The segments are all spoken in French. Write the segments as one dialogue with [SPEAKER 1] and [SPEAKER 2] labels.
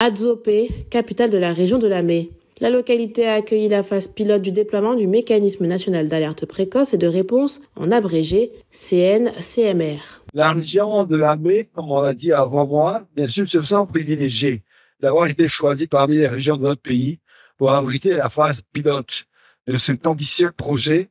[SPEAKER 1] Adzopé, capitale de la région de la Mai. La localité a accueilli la phase pilote du déploiement du mécanisme national d'alerte précoce et de réponse, en abrégé CNCMR.
[SPEAKER 2] La région de la Mai, comme on l'a dit avant moi, bien sûr se sent privilégiée d'avoir été choisie parmi les régions de notre pays pour abriter la phase pilote de ce ambitieux projet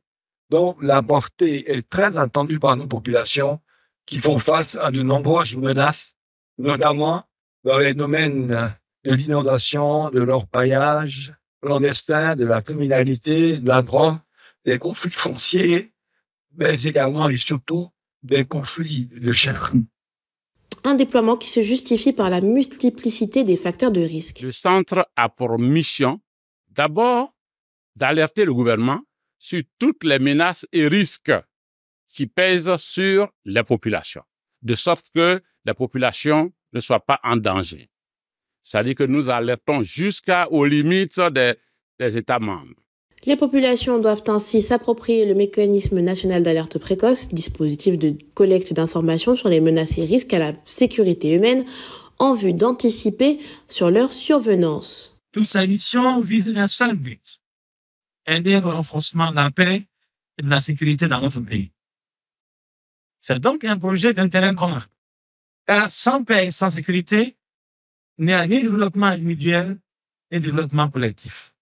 [SPEAKER 2] dont la portée est très attendue par nos populations qui font face à de nombreuses menaces, notamment dans les domaines de l'inondation, de l'orpaillage clandestin, de la criminalité, de la drogue, des conflits fonciers, mais également et surtout des conflits
[SPEAKER 3] de chair.
[SPEAKER 1] Un déploiement qui se justifie par la multiplicité des facteurs de risque.
[SPEAKER 3] Le centre a pour mission d'abord d'alerter le gouvernement sur toutes les menaces et risques qui pèsent sur la populations, de sorte que la population ne soit pas en danger. C'est-à-dire que nous alertons jusqu'aux limites des, États membres.
[SPEAKER 1] Les populations doivent ainsi s'approprier le mécanisme national d'alerte précoce, dispositif de collecte d'informations sur les menaces et risques à la sécurité humaine, en vue d'anticiper sur leur survenance.
[SPEAKER 2] Toute sa mission vise un seul but, aider au renforcement de la paix et de la sécurité dans notre pays. C'est donc un projet d'intérêt commun. sans paix et sans sécurité, il développement
[SPEAKER 3] individuel et développement collectif.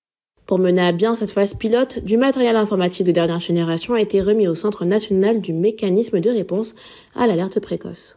[SPEAKER 1] Pour mener à bien cette phase pilote, du matériel informatique de dernière génération a été remis au Centre national du mécanisme de réponse à l'alerte précoce.